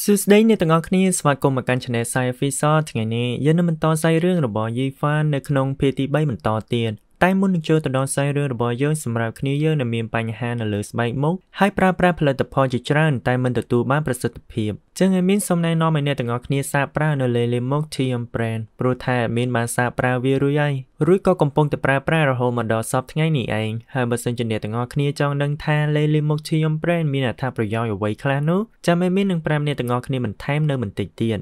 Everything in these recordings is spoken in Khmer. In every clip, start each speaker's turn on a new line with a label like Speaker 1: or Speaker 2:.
Speaker 1: សួស្តីអ្នកទាំងអស់គ្នាស្វាគមន៍មកកាន់ Channel Sci Official ថ្ងៃនេះយើងនឹងបន្តស្រាយរឿងរបស់ Yifan នៅក្នុងភាគទី3បន្តទៀតតែមុននឹងចូលទៅដល់ខ្សែរឿងរបស់យើងសម្រាប់គ្នាយើងនៅមានបញ្ហានៅលើស្បែកមុខហើយប្រើប្រាស់ផលិតផលជាច្រើនតែមិនទទួលបានប្រសិទ្ធភាពចឹងឯមានសំណែនាំឲ្យអ្នកទាំងអស់គ្នាសាកប្រើនៅលេលេមុខ TM brand ព្រោះថាអមានបានសាកប្រើវារួចហើយរួចក៏កំពុងតែប្រើប្រាស់រហូតមកដល់សប្តាហ៍ថ្ងៃនេះឯងហើយបើសិនជាអ្នកទាំងអស់គ្នាចង់ដឹងថាលេលេមុខ TM brand មានអត្ថប្រយោជន៍អ្វីខ្លះនោះចាំឯមាននឹងប្រាប់អ្នកទាំងអស់គ្នាបន្ថែមនៅបន្តិចទៀត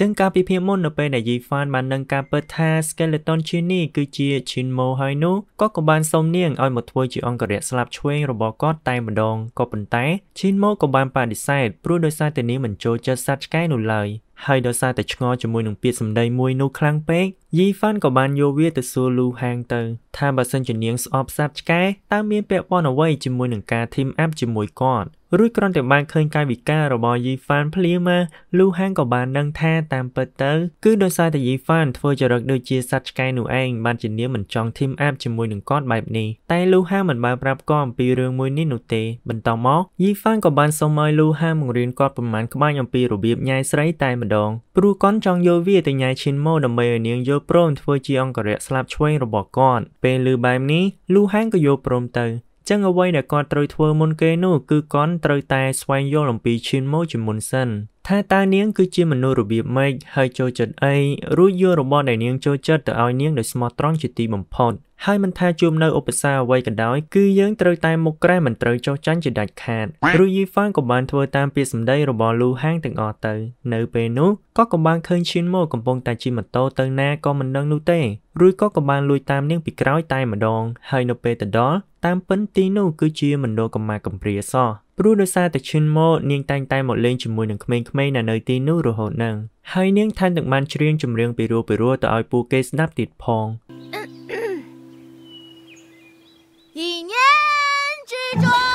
Speaker 1: ចឹងការពីភាពមុននៅពេលដែលយីហ្វានបាននឹងការពិតថា Skeleton Chini គឺជាឈិនម៉ូហើយនោះក៏ក៏បានសុំនាងឲ្យមកធ្វើជាអង្គរៈស្លាប់ឆ្វេងរបស់គាត់តែម្ដងក៏ប៉ុន្តែឈិនម៉ូក៏បានបដិសេធព្រោះដោយសារតែនាងមិនចូលចិត្តសត្វឆ្កែនោះឡើយហើយដោយសារតែឆ្ងល់ជាមួយនឹងពាក្យសម្ដីមួយនោះខ្លាំងពេកយីហ្វានក៏បានយកវាទៅសួរលូហាងទៅថាបើសិនជានាងស្អប់សត្វឆ្កែតើមានពាក់ព័ន្ធអ្វីជាមួយនឹងការ team up ជាមួយគាត់រួចគ្រាន់តែបានឃើញកាយវិការរបស់យីហ្វានភ្លាមមកលូហាងក៏បានដឹងថាតាមពិតទៅ គឺដោយសារតែយីហ្វានធ្វើចរិតដូចជាសត្វឆ្កែនោះឯងបានជានាងមិនចង់ team up ជាមួយនឹងគាត់បែបនេះតែលូហាងមិនបានប្រាប់គាត់អំពីរឿងមួយនេះនោះទេបន្តមកយីហ្វានក៏បានសុំឲ្យលូហាងបង្រៀនគាត់ប្រមាណក្បាច់អំពីរបៀបញ៉ាយស្រីតែម្ដងព្រោះគាត់ចង់យកវាទៅញ៉ៃឈិនម៉ូដើម្បីឲ្យនាងយល់ព្រមធ្វើជាអង្គរៈស្លាប់ឆ្វេងរបស់គាត់ពេលឮបែបនេះលូហាងក៏យល់ព្រមទៅចឹងអ្វីដែលគាត់ត្រូវធ្វើមុនគេនោះគឺគាត់ត្រូវតែ ស្វែងយល់អំពីឈិនម៉ូជាមុនសិនថាតើនាងគឺជាមនុស្សរបៀបម៉េចហើយចូលចិត្តអីរួចយករបស់ដែលនាងចូលចិត្តទៅឲ្យនាងដោយស្មោះត្រង់ជាទីបំផុត ហើយមិនថាជួបនៅឧបសគ្គអ្វីក៏ដោយគឺយើងត្រូវតែមុខក្រែមិនត្រូវចោះចាញ់ជាដាច់ខាតរួចយីហ្វាងក៏បានធ្វើតាមពាក្យសម្ដីរបស់លូហាងទាំងអស់ទៅនៅពេលនោះក៏ក៏បានឃើញឈៀនម៉ូកំពុងតែជិះម៉ូតូទៅណាក៏មិនដឹងនោះទេរួចក៏ក៏បានលួចតាមនាងពីក្រោយតែម្ដងហើយនៅពេលទៅដល់តាមពិនទីនោះគឺជាមណ្ឌលកម្មាកំព្រាសោះព្រោះដោយសារតែឈិនម៉ូនាងតែងតែមកលេងជាមួយនឹងក្មេងៗនៅទីនោះរហូតដល់ហើយនាងថែមទាំងបានច្រៀងចម្រៀងពីរោពីរោទៅឲ្យពួកគេស្ដាប់ទៀតផង一年之中。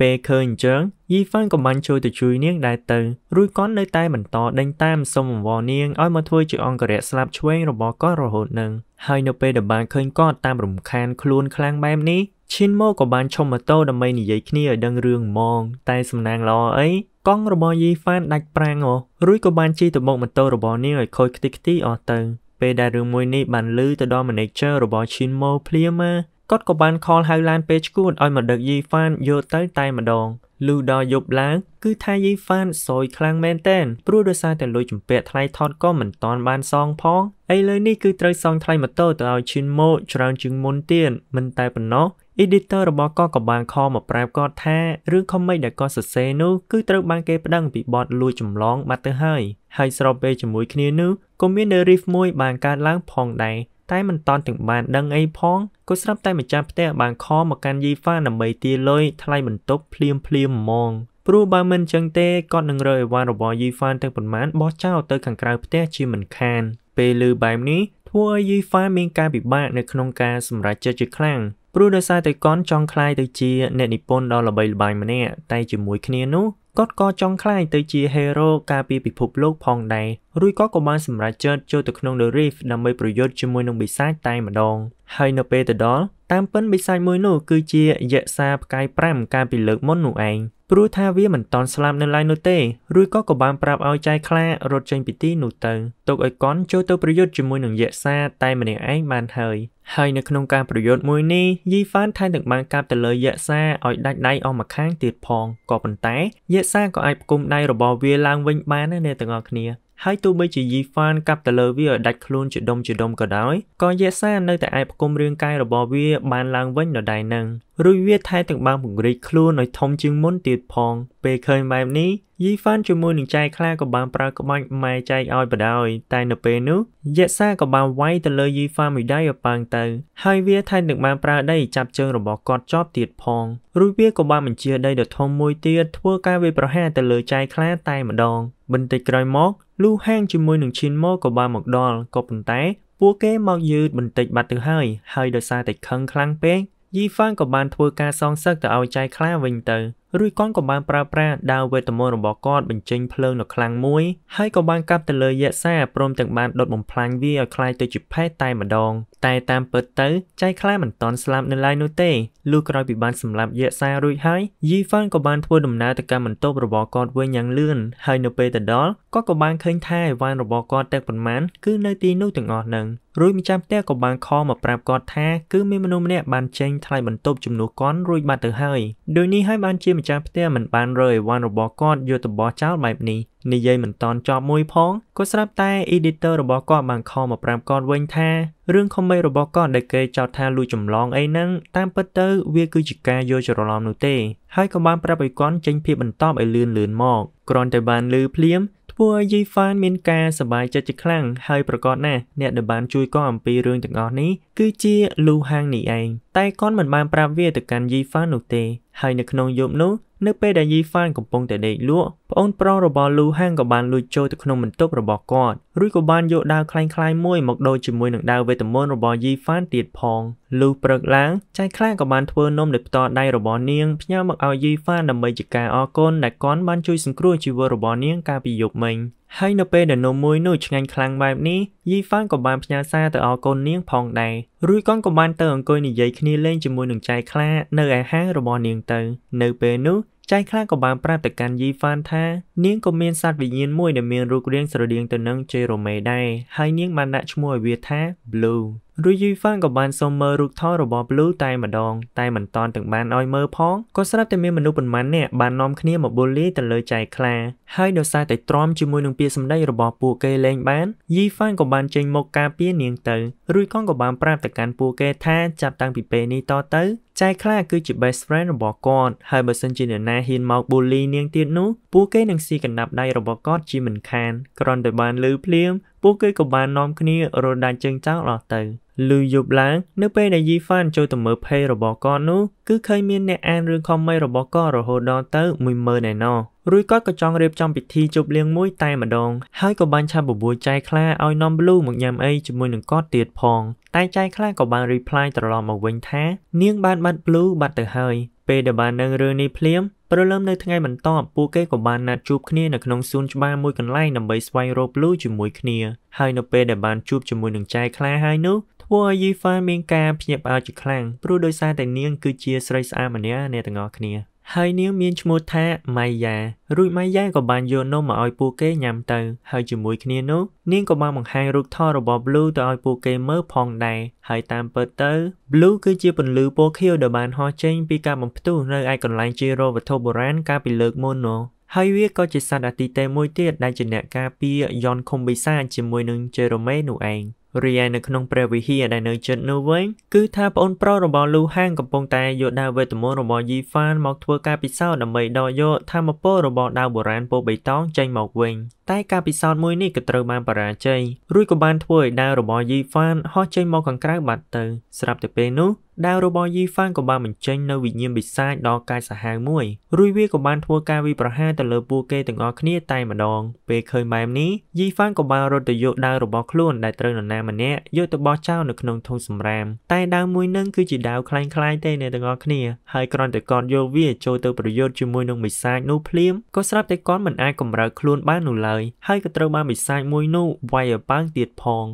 Speaker 1: ពេលឃើញអញ្ចឹងយីហ្វានក៏បានជួយទៅជួយនាងដែរទៅរួចគាត់នៅតែបន្តដេញតាមសុំអង្វរនាងឲ្យមកធ្វើជាអង្គរៈស្លាប់ឆ្វេងរបស់គាត់រហូតនឹងហើយនៅពេលដែលបានឃើញគាត់តាមរំខានខ្លួនខ្លាំងបែបនេះឈិនម៉ូក៏បានឈុំម៉ូតូដើម្បីនិយាយគ្នាឲ្យដឹងរឿងហ្មងតែសំណាងល្អអីកង់របស់យីហ្វានដាច់ប្រាំងអូរួចក៏បានជិះទៅមុខម៉ូតូរបស់នាងឲ្យខូចខ្ទេចខ្ទីអស់ទៅពេលដែលរឿងមួយនេះបានលឺទៅដល់ manager របស់ឈិនម៉ូភ្លាមគាត់ក៏បានខលហៅឡានពេជ្រឈួនឲ្យមកដឹកយីហ្វានយកទៅ តែម្ដងលុះដល់យប់ឡើង គឺថាយីហ្វាន សយខ្លាំងមែនតែនព្រោះដោយសារតែលុយជំពាក់ថ្លៃថតក៏មិនតាន់បានសងផងឥឡូវនេះគឺត្រូវសងថ្លៃម៉ូតូទៅឲ្យឈិនម៉ូច្រើនជាងមុនទៀតមិនតែប៉ុណ្ណោះ editor របស់គាត់ក៏បានខលមកប្រាប់គាត់ថារឿងខមមិចដែលគាត់សរសេរនោះគឺត្រូវបានគេប្តឹងពីបទលួចចម្លងបាត់ទៅហើយហើយស្របពេលជាមួយគ្នានោះក៏មាន riff មួយបានកើតឡើងផងដែរតែមិនតន់ទាំងបានដឹងអីផងគាត់ស្រាប់តែម្ចាស់ផ្ទះបានខំមកកាន់យីហ្វាដើម្បីទាលុយថ្លៃបន្ទប់ភ្លាមភ្លាមហ្មងព្រោះបើមិនចឹងទេគាត់នឹងរើអីវ៉ាន់របស់យីហ្វានទាំងប៉ុន្មានបោះចោលទៅខាងក្រៅផ្ទះជាមិនខាន ពេលឮបែបនេះធ្វើឲ្យយីហ្វាមានការពិបាកនៅក្នុងការសម្រេចចិត្តជាខ្លាំងព្រោះដោយសារតែកនចង់คลายទៅជាអ្នកនិពន្ធដ៏ល្បីល្បាញម្នាក់តែជាមួយគ្នានោះគាត់ក៏ចង់ក្លាយទៅជាហេរ៉ូការពារពិភពលោក ផងដែររួចក៏ក៏បានសម្រេចចិត្តចូលទៅក្នុង The Reef ដើម្បីប្រយុទ្ធជាមួយនឹងបិសាចតែម្ដងហើយនៅពេលទៅដល់តាមពិនបិសាចមួយនោះគឺជាយក្សាផ្កាយ5កាលពីលើកមុននោះឯងព្រោះថាវាមិនតន់ស្លាប់នៅឡើយនោះទេរួចក៏ក៏បានប្រាប់ឲ្យចៃខ្លារត់ចេញពីទីនោះទៅទុកឲ្យកុនចូលទៅប្រយុទ្ធជាមួយនឹងយក្សាតែម្នាក់ឯងបានហើយហើយនៅក្នុងការប្រយុទ្ធមួយនេះយីហ្វានថែមទាំងបានកាប់ទៅលើយក្សាឲ្យដាច់ដៃអស់មួយខាងទៀតផងក៏ប៉ុន្តែយក្សាក៏អាចផ្គុំដៃរបស់វាឡើងវិញបានណាអ្នកទាំងអស់គ្នាហើយទោះបីជា Yifan កាប់ទៅលើវាឲ្យដាច់ខ្លួនជាដុំជាដុំក៏ដោយក៏យេសានៅតែអាចផ្គុំរាងកាយរបស់វាបានឡើងវិញនៅដែរនឹងរួចវាថែទាំងបានពង្រីកខ្លួនឲ្យធំជាងមុនទៀតផងពេលឃើញបែបនេះយីហ្វានជាមួយនឹងចៃខ្លាក៏បានប្រើក្បាច់ម៉ែចៃឲ្យបដ ாய் តែនៅពេលនោះយេសាក៏បានវាយទៅលើយីហ្វានមួយដៃឲ្យប៉ាងទៅ ហើយវាថែមនឹងបានប្រើដីចាប់ជើង របស់គាត់ជាប់ទៀតផងរួចវាក៏បានបញ្ជាដីដ៏ធំមួយទៀតធ្វើការវាយប្រហារទៅលើចៃខ្លាតែម្ដង បន្តិចក្រោយមកលូហាងជាមួយនឹងឈិនម៉ូក៏បានមកដល់ក៏ប៉ុន្តែពួកគេមកយឺតបន្តិចបាត់ទៅហើយហើយដោយសារតែខឹងខ្លាំងពេកយីហ្វានក៏បានធ្វើការសងសឹកទៅឲ្យចៃខ្លាវិញទៅរួចគាត់ក៏បានប្រើប្រាស់ដាវវេទមន្តរបស់គាត់បញ្ចេញភ្លើងដ៏ខ្លាំងមួយហើយក៏បានកាប់ទៅលើយក្សាព្រមទាំងបានដុតបំផ្លាញវាឲ្យខ្លាយទៅជាផេះតែម្ដង តែតាមពិតទៅចៃខ្លាមិនតន់ស្លាប់នៅឡើយនោះទេលុះក្រោយពីបានសម្លាប់យក្សារួចហើយយីហ្វានក៏បានធ្វើដំណើរទៅកាន់បន្ទប់របស់គាត់វិញយ៉ាងលឿនហើយនៅពេលទៅដល់គាត់ក៏បានឃើញថាអីវ៉ាន់របស់គាត់តែប៉ុន្មានគឺនៅទីនោះទាំងអស់នឹងរួចម្ចាស់ផ្ទះក៏បានខលមកប្រាប់គាត់ថាគឺមានមនុស្សម្នាក់បានចេញថ្លៃបន្ទប់ជំនួសគាត់រួចបាត់ទៅហើយដោយនេះហើយបានជាម្ចាស់ផ្ទះមិនបានរើអីវ៉ាន់របស់គាត់យកទៅបោះចោលបែបនេះនិយាយមិនតន់ចប់មួយផងគាត់ស្រាប់តែ editor របស់គាត់បានខំមកប្រាប់គាត់វិញថារឿង comment របស់គាត់ដែលគេចោទថាលួចចម្លងអីហ្នឹងតាមពិតទៅវា គឺជាការយល់ច្រឡំនោះទេហើយក៏បានប្រាប់ឲ្យគាត់ចេញភាពបន្តឲ្យលឿនលឿនមកគ្រាន់តែបានលឺភ្លាមធ្វើឲ្យយីហ្វានមានការសប្បាយចិត្តជាខ្លាំងហើយប្រកបណាស់អ្នកដែលបានជួយគាត់អំពីរឿងទាំងអស់នេះគឺជាលូហាងនេះឯងតែគាត់មិនបានប្រាប់វាទៅកាន់យីហ្វាននោះទេហើយនៅក្នុងយប់នោះនៅពេលដែលយីហ្វានកំពុងតែដេកលក់ប្អូនប្រុសរបស់លូហាងក៏បានលួចចូលទៅក្នុងបន្ទប់របស់គាត់រួចក៏បានយកដាវคล้ายៗមួយមកដោជាមួយនឹងដាវវេទមន្តរបស់យីហ្វានទៀតផង។លុះព្រឹកឡើងចៃខ្លាក៏បានធ្វើនំដោយផ្ទាល់ដៃរបស់នាងផ្ញើមកឲ្យយីហ្វាដើម្បីជាការអរគុណដែលគាត់បានជួយសង្គ្រោះជីវិតរបស់នាងកាលពីយប់មិញហើយនៅពេលដែលនំមួយនោះឆ្ងាញ់ខ្លាំងបែបនេះយីហ្វាក៏បានផ្ញើសារទៅអរគុណនាងផងដែររួចគាត់ក៏បានទៅអង្គុយនិយាយគ្នាលេងជាមួយនឹងចៃខ្លានៅឯហាងរបស់នាងទៅនៅពេលនោះចៃខ្លះក៏បានប្រាប់ទៅកាន់យីហ្វានថានាងក៏មានសត្វវិញ្ញាណមួយដែលមានរូបរាងស្រដៀងទៅនឹងជេរ៉ូមេដែរហើយនាងបានដាក់ឈ្មោះឲ្យវាថា Blue រួចយីហ្វានក៏បានសុំមើលរូបថតរបស់ Blue តែម្ដងតែមិនតាន់ទាំងបានឲ្យមើលផងក៏ស្រាប់តែមានមនុស្សប៉ុន្មាននាក់បាននាំគ្នាមកបូលីទៅលើចៃខ្លាហើយដោយសារតែទ្រាំជាមួយនឹងពាក្យសម្ដីរបស់ពួកគេលែងបានយីហ្វានក៏បានចេញមកការពារនាងទៅរួចកងក៏បានប្រាប់ទៅកាន់ពួកគេថាចាប់តាំងពីពេលនេះតទៅចៃខ្លាគឺជា best friend របស់គាត់ហើយបើសិនជាអ្នកណាហ៊ានមក bully នាងទៀតនោះពួកគេនឹងស៊ីកណ្ដាប់ដៃរបស់គាត់ជាមិនខានគ្រាន់តែបានលឺភ្លាមពួកគេក៏បាននាំគ្នារដាច់ជើងចោលអស់ទៅលឺយប់ឡើងនៅពេលដែលយីហ្វានចូលទៅមើល page របស់គាត់នោះគឺឃើញមានអ្នកអានរឿង comment របស់គាត់រហូតដល់ទៅ10000ឯណោះរួចគាត់ក៏ចង់រៀបចំពិធីជប់លៀងមួយតែម្ដងហើយក៏បានឆាប់បបួលចៃខ្លាឲ្យនាំ Blue មកញ៉ាំអីជាមួយនឹងគាត់ទៀតផង តែចៃខ្លាក៏បាន reply ត្រឡប់មកវិញថានាងបានបាត់ Blue បាត់ទៅហើយពេលដែលបាននឹងរឿងនេះភ្លាមព្រលឹមនៅថ្ងៃបន្ទាប់ពួកគេក៏បានណាត់ជួបគ្នានៅក្នុងសួនច្បារមួយកន្លែងដើម្បីស្វែងរក Blue ជាមួយគ្នា ហើយនៅពេលដែលបានជួបជាមួយនឹងចៃខ្លាហើយនោះធ្វើឲ្យយីហ្វានមានការភ្ញាក់ផ្អើលជាខ្លាំងព្រោះដោយសារតែ នាងគឺជាស្រីស្អាតម្នាក់អ្នកទាំងអស់គ្នាហើយនាងមានឈ្មោះថាម៉ៃយ៉ារួចម៉ៃយ៉ាក៏បានយកនំមកឲ្យពួកគេញ៉ាំទៅហើយជាមួយ គ្នានោះ នាងក៏បានបង្ហាញរូបថតរបស់ Blue ទៅឲ្យពួកគេមើលផងដែរហើយតាមពិតទៅ Blue គឺជាពន្លឺពណ៌ខៀវដែលបានហោះចេញ ពីការបំផ្ទុះនៅឯកន្លែងជារវត្ថុបុរាណកាលពីលើកមុននោះហើយវាក៏ជាសត្វអាទិទេមួយទៀតដែលជាអ្នកការពារយ៉នខុំបិសាជាមួយនឹងជេរ៉ូមេនោះឯងរីឯនៅក្នុងព្រះវិហារដែលនៅជិតនោះវិញគឺថាប្អូនប្រុសរបស់លូហាងកំពុងតែយកដាវវេទមន្តរបស់យីហ្វានមកធ្វើការពិសោធន៍ដើម្បីដកយកធម្មពលរបស់ដាវបុរាណពោបៃតងចេញមកវិញ តែការពិសោធន៍មួយនេះក៏ត្រូវបានបរាជ័យរួចក៏បានធ្វើឲ្យដាវរបស់យីហ្វានហោះចេញមកខាងក្រៅបាត់ទៅស្រាប់តែពេលនោះដែលរបរយីហ្វាងក៏បានបញ្ចេញនៅវិញ្ញាណបិសាចដល់កាយសាហាវមួយរួចវាក៏បានធ្វើការវាយប្រហារទៅលើពួកគេទាំងអស់គ្នាតែម្ដងពេលឃើញម៉ែមនេះយីហ្វាងក៏បានរត់ទៅយកដាវរបស់ខ្លួនដែលត្រូវនរណាម្នាក់យកទៅបោះចោលនៅក្នុងធុងសំរាមតែដាវមួយនឹងគឺជាដាវคล้ายៗទេអ្នកទាំងអស់គ្នាហើយគ្រាន់តែគាត់យកវាចូលទៅប្រយុទ្ធជាមួយនឹងបិសាចនោះភ្លាមក៏ស្រាប់តែគាត់មិនអាចកម្រើកខ្លួនបាននោះឡើយហើយក៏ត្រូវបានបិសាចមួយនោះវាយឲ្យប៉ាងទៀតផង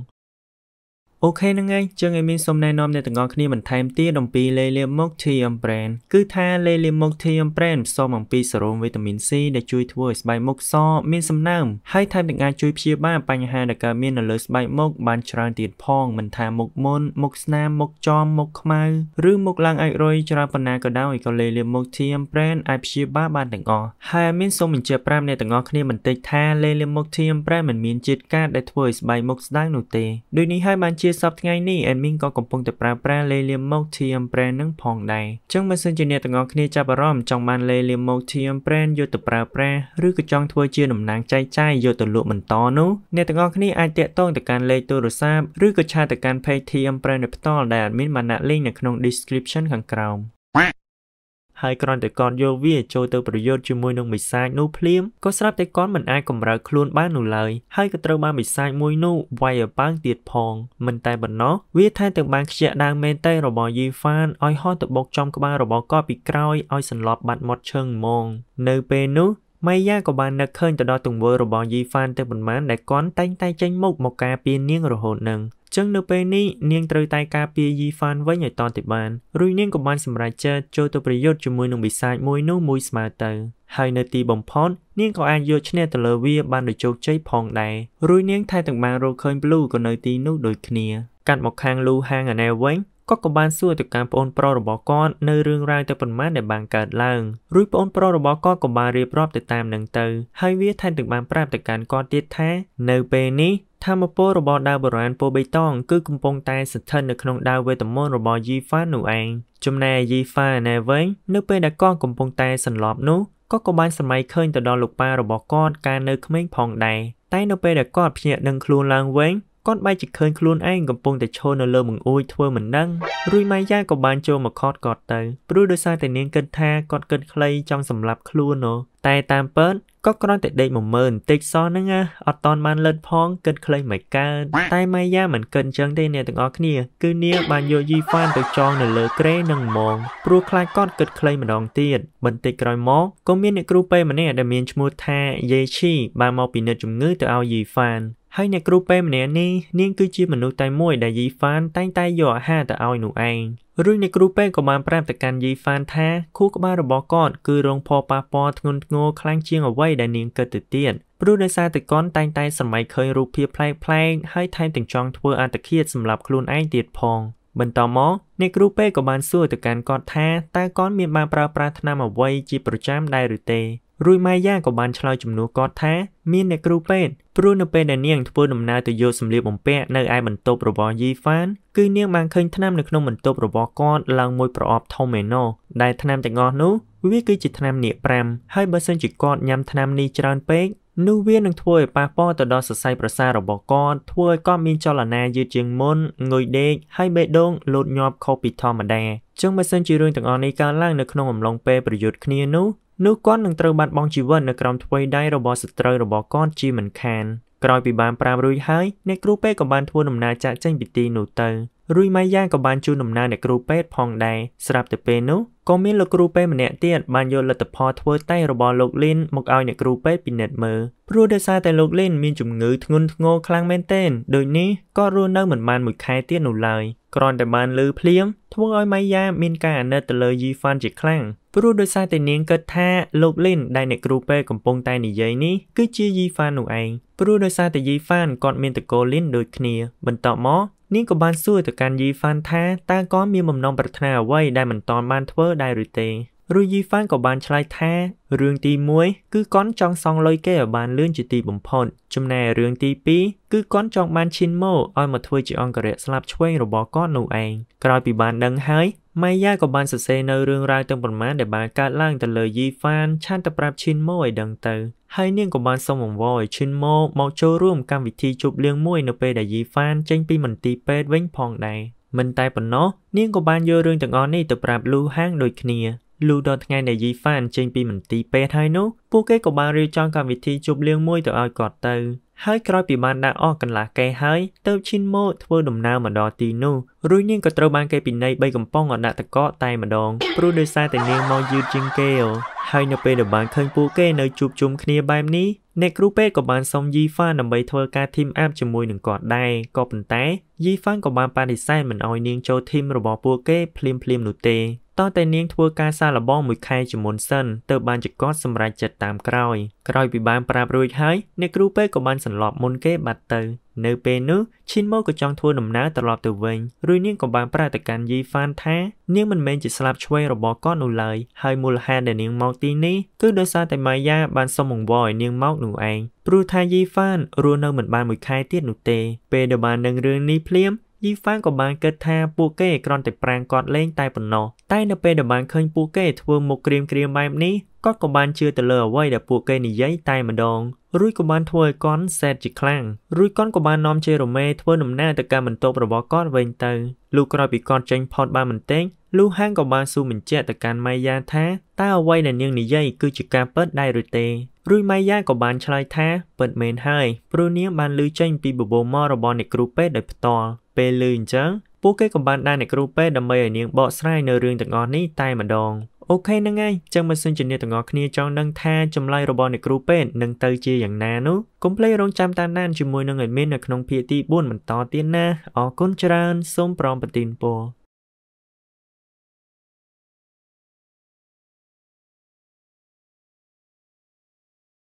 Speaker 1: អូខេហ្នឹងហើយជាងអេមីនសូមណែនាំអ្នកទាំងអស់គ្នាបន្ថែមទៀតអំពីលេលៀមមុខ Thiam Brand គឺថាលេលៀមមុខ Thiam Brand ផ្សំអំពីសេរ៉ូមវីតាមីន C ដែលជួយធ្វើឲ្យស្បែកមុខសមានសំណើមហើយថែមទាំងអាចជួយព្យាបាលបញ្ហាដែលកើតមាននៅលើស្បែកមុខបានច្រើនទៀតផងមិនថាមុខមុនមុខស្នាមមុខចំមុខខ្មៅឬមុខឡើងអាចរុយច្រើនប៉ុណ្ណាក៏ដោយក៏លេលៀមមុខ Thiam Brand អាចព្យាបាលបានទាំងអស់ហើយអេមីនសូមបញ្ជាក់ប្រាប់អ្នកទាំងអស់គ្នាបន្តិចថាលេលៀមមុខ Thiam Brand មិនមានជាតិកាតដែលធ្វើឲ្យស្បែកមុខស្ដើងនោះទេដូចនេះហើយបានជាសពថ្ងៃនេះ admin ក៏កំពុងតែប្រើប្រាស់លេលៀមមក TM brand នឹងផងដែរអញ្ចឹងបើសិនជាអ្នកទាំងអស់គ្នាចាប់អារម្មណ៍ចង់បានលេលៀមមក TM brand យកទៅប្រើប្រាស់ឬក៏ចង់ធ្វើជាតំណាងចែកចាយយកទៅលក់បន្តនោះអ្នកទាំងអស់គ្នាអាចតាក់ទងទៅកាន់លេខទូរស័ព្ទឬក៏ឆាតទៅកាន់ page TM brand ផ្ទាល់ដែល admin បានដាក់ link នៅក្នុង description ខាងក្រោម។ហើយគ្រាន់តែគាត់យកវាចូលទៅប្រយុទ្ធជាមួយនឹងមិសាចនោះភ្លាមក៏ស្រាប់តែគាត់មិនអាចកម្រើកខ្លួនបាននោះឡើយហើយក៏ត្រូវបានមិសាចមួយនោះវាយឲ្យប៉ាងទៀតផងមិនតែប៉ុណ្ណោះវាថែមទាំងបានខ្ជាក់ដាងមែនតែរបស់យីហ្វានឲ្យហោះទៅបុកចំក្បាលរបស់គាត់ពីក្រោយឲ្យសន្លប់បាត់មាត់ឈឹងហ្មងនៅពេលនោះម៉ៃយ៉ាក៏បាននឹកឃើញទៅដល់ទង្វើរបស់យីហ្វានទៅប៉ុន្មានដែលគាត់តែងតែចេញមុខមកការពារនាងរហូតនឹងចឹងនៅពេលនេះនាងត្រូវតែការពារយីហ្វានវិញឲ្យតទៅបានរួចនាងក៏បានសម្រេចចិត្តចូលទៅប្រយុទ្ធជាមួយនឹងវិសាចមួយនោះមួយស្មើទៅហើយនៅទីបំផុតនាងក៏អាចយកឈ្នះទៅលើវាបានដោយជោគជ័យផងដែររួចនាងថែទាំងបានរកឃើញ Blue ក៏នៅទីនោះដូចគ្នាកាត់មកខាងលូហាងអាណែវិញគាត់ក៏បានសួរទៅកាន់ប្អូនប្រុសរបស់គាត់នៅរឿងរ៉ាវទៅប៉ុន្មានដែលបានកើតឡើងរួចប្អូនប្រុសរបស់គាត់ក៏បានរៀបរាប់ទៅតាមនឹងទៅហើយវាថែមទាំងបានប្រាប់ទៅកាន់គាត់ទៀតថា នៅពេលនេះធម្មពលរបស់ដាវបុរាណពោបៃតងគឺកំពុងតែស្ថិតនៅក្នុងដាវវេទមន្តរបស់យីហ្វានោះឯងចំណែកយីហ្វាណែវិញនៅពេលដែលកងកំពុងតែសន្លប់នោះក៏ក៏បានសម័យឃើញទៅដល់លោកប៉ារបស់គាត់កាលនៅក្មេងផងដែរតែនៅពេលដែលគាត់ភ្ញាក់នឹងខ្លួនឡើងវិញគាត់បែរជាឃើញខ្លួនឯងកំពុងតែឈរនៅលើបង្អួចធ្វើមិនដឹងរួចម៉ៃយ៉ាក៏បានចូលមកខត់គាត់ទៅព្រោះដោយសារតែនាងគិតថាគាត់គិតខ្លីចង់សម្លាប់ខ្លួនណូតែតាមពិតក៏គ្រាន់តែដេកមួយមើលបន្តិចសោះហ្នឹងអត់តន់បានលិតផងគិតខ្លីមិនកើតតែម៉ៃយ៉ាមិនគិតអញ្ចឹងទេអ្នកទាំងអស់គ្នា គឺនាងបានយកយីហ្វានទៅចងនៅលើក្រេនឹងហ្មងព្រោះខ្លាចគាត់គិតខ្លីម្ដងទៀតបន្តិចក្រោយមកក៏មានអ្នកគ្រូពេទ្យម្នាក់ដែលមានឈ្មោះថាយេឈីបានមកពិនិត្យជំងឺទៅឲ្យយីហ្វានហើយអ្នកគ្រូពេទ្យម្នាក់នេះនាងគឺជាមនុស្សតែមួយដែលយីហ្វានតែងតែយកអាហារទៅឲ្យនោះឯងរួចអ្នកគ្រូពេទ្យក៏បានប្រាប់ទៅកាន់យីហ្វានថាខួរក្បាលរបស់គាត់គឺរងផលប៉ះពាល់ធ្ងន់ធ្ងរខ្លាំងជាងអ្វីដែលនាងគិតទៅទៀតព្រោះដោយសារតែគាត់តែងតែសម័យឃើញរូបភាពប្លែកប្លែកហើយថែមទាំងចង់ធ្វើអត្តឃាតសម្រាប់ខ្លួនឯងទៀតផង បន្តមកអ្នកគ្រូពេទ្យក៏បានសួរទៅកាន់គាត់ថាតើគាត់មានបានប្រើប្រាស់ថ្នាំអ្វីជាប្រចាំដែរឬទេរួចម៉ាយ៉ាក៏បានឆ្លើយជំនួសគាត់ថាមានអ្នកគ្រូពេទ្យព្រោះនៅពេលដែលនាងធ្វើដំណើរទៅយកសម្លៀកបំពាក់នៅឯបន្ទប់របស់យីហ្វានគឺនាងបានឃើញថ្នាំនៅក្នុងបន្ទប់របស់គាត់ឡើងមួយប្រអប់ធំឯណោះដែលថ្នាំទាំងអស់នោះវាគឺជាថ្នាំនាគ5ហើយបើសិនជាគាត់ញ៉ាំថ្នាំនេះច្រើនពេកនោះវានឹងធ្វើឲ្យប៉ះពាល់ទៅដល់សរសៃប្រសាទរបស់គាត់ធ្វើឲ្យគាត់មានចលនាយឺតជាងមុនងុយដេកហើយបេះដូងលោតញាប់ខុសពីធម្មតាចឹងបើសិនជារឿងទាំងអស់នេះកើតឡើងនៅក្នុងអំឡុងពេលប្រយុទ្ធគ្នានោះនោះគាត់នឹងត្រូវបាត់បង់ជីវិតនៅក្រោមថ្វីដៃរបស់សត្រូវរបស់គាត់ជាមិនខានក្រោយពីបានប្រាប់រួចហើយអ្នកគ្រូពេទ្យក៏បានធ្វើដំណើរចាកចេញពីទីនោះទៅរួយម៉ាយ៉ាងក៏បានជូនដំណើរអ្នកគ្រូពេទ្យផងដែរស្រាប់តែពេលនោះក៏មានលោកគ្រូពេទ្យម្នាក់ទៀតបានយកលទ្ធផលធ្វើតេស្តរបស់លោកលីនមកឲ្យអ្នកគ្រូពេទ្យពិនិត្យមើលព្រោះដោយសារតែលោកលីនមានជំងឺធ្ងន់ធ្ងរខ្លាំងមែនទែនដូចនេះក៏រស់នៅមិនបានមួយខែទៀតនោះឡើយគ្រាន់តែបានលឺភ្លាមធ្វើឲ្យម៉ាយ៉ាមានការអាណិតទៅលើយីហ្វានជាខ្លាំងព្រោះដោយសារតែនាងគិតថាលោកលីនដែលអ្នកគ្រូពេទ្យកំពុងតែនិយាយនេះគឺជាយីហ្វាននោះឯងព្រោះដោយសារតែយីហ្វានគាត់មានតកូលលីនដូចគ្នាបន្តមកនាងក៏បានសួរទៅកាន់យីហ្វានថាតើគាត់មានបំណងប្រាថ្នាអ្វីដែលមិនតាន់បានធ្វើដែរឬទេរួចយីហ្វានក៏បានឆ្លើយថារឿងទី1គឺគាត់ចង់សងលុយគេឲ្យបានលឿនជាទីបំផុត ចំណែករឿងទី2គឺគាត់ចង់បានឈិនម៉ូឲ្យមកធ្វើជាអង្គរៈស្លាប់ឆ្វេងរបស់គាត់នោះឯងក្រោយពីបានដឹងហើយម៉ៃយ៉ាក៏បានសរសេរនៅរឿងរ៉ាវទាំងប៉ុន្មានដែលបានកើតឡើងទៅលើយីហ្វាន ឆានទៅប្រាប់ឈិនម៉ូឲ្យដឹងទៅហើយនាងក៏បានសូមអង្វរឲ្យឈិនម៉ូមកចូលរួមកម្មវិធីជប់លៀងមួយនៅពេលដែលយីហ្វានចេញពីមន្ទីរពេទ្យវិញផងដែរមិនតែប៉ុណ្ណោះនាងក៏បានយករឿងទាំងអស់នេះទៅប្រាប់លូហាងដូចគ្នាលូដល់ថ្ងៃដែលយីហ្វានចេញពីមន្ទីរពេទ្យហើយនោះពួកគេក៏បានរៀបចំកម្មវិធីជប់លៀងមួយទៅឲ្យគាត់ទៅហើយក្រោយពីបានដាក់អស់កន្លះកែហើយទៅឈិនម៉ូធ្វើដំណើរមកដល់ទីនោះរួចនាងក៏ត្រូវបានគេពិន័យ3កំប៉ុងអដាក់តកតែម្ដងព្រោះដោយសារតែនាងមកយឺតជាងគេហើយនៅពេលដែលបានឃើញពួកគេនៅជួបជុំគ្នាបែបនេះអ្នកគ្រូពេទ្យក៏បានសុំយីហ្វាដើម្បីធ្វើការធីមអាប់ជាមួយនឹងគាត់ដែរក៏ប៉ុន្តែយីហ្វាក៏បានបដិសេធមិនឲ្យនាងចូលធីមរបស់ពួកគេភ្លាមៗនោះទេតតែនាងធ្វើការសាឡបងមួយខែជាមុនសិនទើបបានជាគាត់សម្រេចចិត្តតាមក្រោយក្រោយពីបានប្រាប់រួចហើយអ្នកគ្រូពេទ្យក៏បានសន្លប់មុនគេបាត់ទៅនៅពេលនោះឈិនម៉ូក៏ចង់ធ្វើដំណើរត្រឡប់ទៅវិញរួចនាងក៏បានប្រាប់ទៅកាន់យីហ្វានថានាងមិនមែនជាស្លាប់ឆ្វេងរបស់គាត់នោះឡើយហើយមូលហេតុដែលនាងមកទីនេះគឺដោយសារតែម៉ាយ៉ាបានសុំអង្វរឲ្យ នាងមកនោះឯងព្រោះថាយីហ្វានរស់នៅមិនបានមួយខែទៀតនោះទេ ពេលដែលបាននឹងរឿងនេះភ្លាមយីហ្វាងក៏បានគិតថាពួកគេគ្រាន់តែប្រាំងគាត់លេងតែប៉ុណ្ណោះតែនៅពេលដែលបានឃើញពួកគេធ្វើមុខក្រៀមក្រៀមបែបនេះគាត់ក៏បានជឿទៅលើអ្វីដែលពួកគេនិយាយតែម្ដងរួចក៏បានធ្វើឲ្យគាត់សេតជាខ្លាំងរួចគាត់ក៏បាននាំជេរ៉ូមេធ្វើដំណើរទៅកាន់បន្ទប់របស់គាត់វិញទៅលុះក្រោយពីគាត់ចេញផុតបានបន្តិចលូហាងក៏បានសួរបញ្ជាក់ទៅកាន់ម៉ៃយ៉ាថាតើអ្វីដែលនាងនិយាយគឺជាការពិតដែរឬទេរួចម៉ៃយ៉ាក៏បានឆ្លើយថាពិតមែនហើយព្រោះនាងបានឮចេញពីបបោមករបស់អ្នកគ្រូពេទ្យដោយផ្ទាល់ពេលឮអញ្ចឹងពួកគេក៏បានដាក់អ្នកគ្រូពេទ្យដើម្បីឲ្យនាងបកស្រាយនៅរឿងទាំងអស់នេះតែម្ដងអូខេហ្នឹងហើយចឹងបើសិនជាអ្នកទាំងអស់គ្នាចង់ដឹងថាចម្លើយរបស់អ្នកគ្រូពេទ្យនឹងទៅជាយ៉ាងណានោះកុំភ្លេចរងចាំតាមដានជាមួយនឹងអេមីននៅក្នុងភាគទី4បន្តទៀតណាអរគុណច្រើនសូមប្រំប្រទានពរ